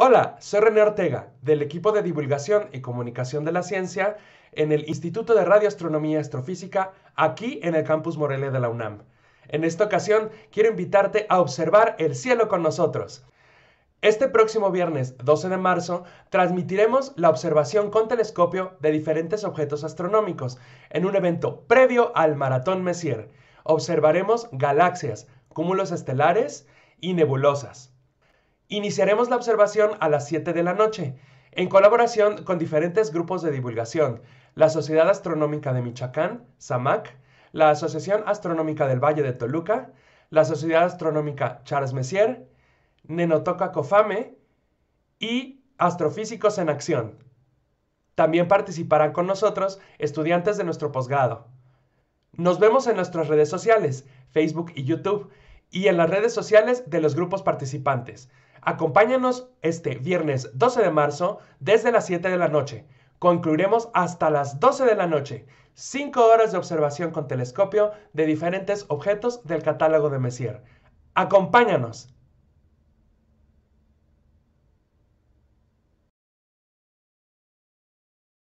Hola, soy René Ortega, del equipo de divulgación y comunicación de la ciencia en el Instituto de Radioastronomía y Astrofísica, aquí en el campus Morelia de la UNAM. En esta ocasión, quiero invitarte a observar el cielo con nosotros. Este próximo viernes 12 de marzo transmitiremos la observación con telescopio de diferentes objetos astronómicos en un evento previo al Maratón Messier. Observaremos galaxias, cúmulos estelares y nebulosas. Iniciaremos la observación a las 7 de la noche, en colaboración con diferentes grupos de divulgación, la Sociedad Astronómica de Michoacán, SAMAC, la Asociación Astronómica del Valle de Toluca, la Sociedad Astronómica Charles Messier, Nenotoca Cofame y Astrofísicos en Acción. También participarán con nosotros estudiantes de nuestro posgrado. Nos vemos en nuestras redes sociales, Facebook y YouTube y en las redes sociales de los grupos participantes. Acompáñanos este viernes 12 de marzo desde las 7 de la noche. Concluiremos hasta las 12 de la noche. 5 horas de observación con telescopio de diferentes objetos del catálogo de Messier. Acompáñanos.